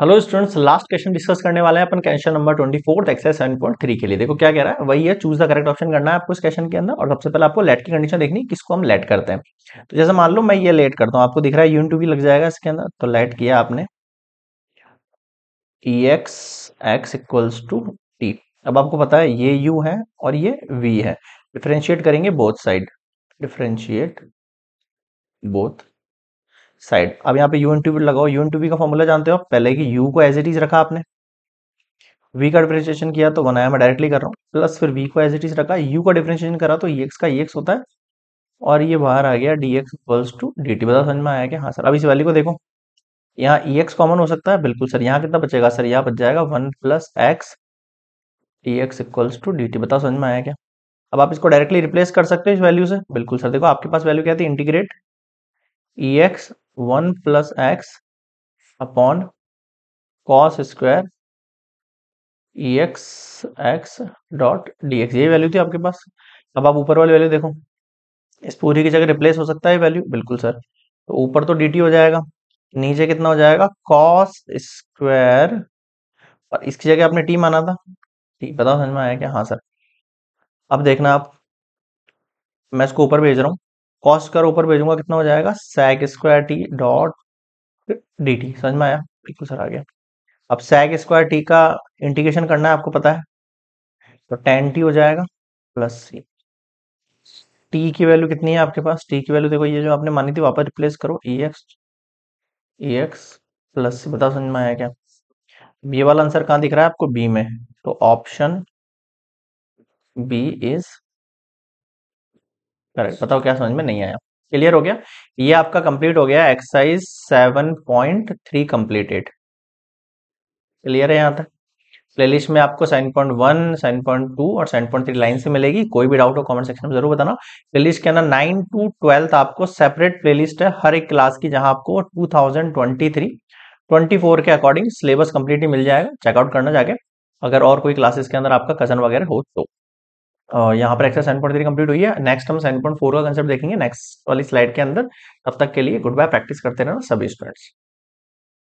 hello students last question discuss करने वाले हैं अपन question number twenty exercise seven point three के लिए देखो क्या कह रहा है वही है चूज द करेक्ट ऑप्शन करना है आपको इस क्वेश्चन के अंदर और सबसे पहले आपको लेट की कंडीशन देखनी किसको हम लेट करते हैं तो जैसे मान लो मैं ये लेट करता हूँ आपको दिख रहा है यून टू भी लग जाएगा इसके अंदर तो लेट किया आपने e x x equals to t अब आपको पता है ये यू है और ये वी है डिफ्रेंशिएट करेंगे both side differentiate both side अब यहाँ पे यू एन टू बी लगाओ यू एन टू बी का फॉर्मूला जानते हो पहले की यू को एज इट इज रखा आपने वी का डिफ्रेंशिएशन किया तो बनाया मैं डायरेक्टली कर रहा हूँ प्लस फिर वी को एज इट इज रखा यू का डिफ्रेंशिएशन करा तो ई e एक्स का ई e एक्स होता है और ये बाहर आ गया d x equals to d t बता समझ में आया कि हाँ सर अब इस वैल्यू को देखो यहाँ ई एक्स कॉमन हो सकता है बिल्कुल सर यहाँ कितना बचेगा सर यहाँ बच जाएगा one plus x d x equals to d t बता समझ में आया क्या अब आप इसको डायरेक्टली रिप्लेस कर सकते हो इस वैल्यू से बिल्कुल सर देखो आपके पास वैल्यू क्या थी integrate e x one plus x upon cos square x e x dot d x ये वैल्यू थी आपके पास अब आप ऊपर वाली वैल्यू देखो इस पूरी की जगह रिप्लेस हो सकता है वैल्यू बिल्कुल सर तो ऊपर तो डी हो जाएगा नीचे कितना हो जाएगा कॉस स्क्वायर और इसकी जगह आपने टी माना था ठीक बताओ समझ में आया क्या हाँ सर अब देखना आप मैं इसको ऊपर भेज रहा हूँ कॉस कर ऊपर भेजूंगा कितना हो जाएगा sec square t dot d t समझ में आया बिल्कुल सर आ गया अब सैक स्क्वायर टी का इंटीग्रेशन करना है आपको पता है तो टेन टी हो जाएगा प्लस सी टी की वैल्यू कितनी है आपके पास टी की वैल्यू देखो ये जो आपने मानी थी वापस रिप्लेस करो e x e x plus c बताओ समझ में आया क्या ये वाला आंसर कहाँ दिख रहा है आपको बी में तो ऑप्शन बी इज करेक्ट बताओ क्या समझ में नहीं आया क्लियर हो गया ये आपका कंप्लीट हो गया exercise seven point three completed clear है यहाँ तक प्लेलिस्ट में आपको seven point one seven point two और सेवन पॉइंट थ्री लाइन से मिलेगी कोई भी डाउट हो कमेंट सेक्शन में जरूर बताना प्लेलिस्ट के अंदर नाइन टू ट्वेल्थ आपको सेपरेट प्लेलिस्ट है हर एक क्लास की जहां आपको two thousand twenty three twenty four के अकॉर्डिंग सिलेबस कंप्लीटली मिल जाएगा चेकआउट करना जाके अगर और कोई क्लासेस के अंदर आपका कजन वगैरह हो तो यहाँ पर exercise seven point three complete हुई है नेक्स्ट हम सेवन पॉइंट फोर का कंसेप्ट देखेंगे नेक्स्ट वाली स्लाइड के अंदर तब तक के लिए गुड बाय प्रैक्टिस करते रहना सभी स्टूडेंट्स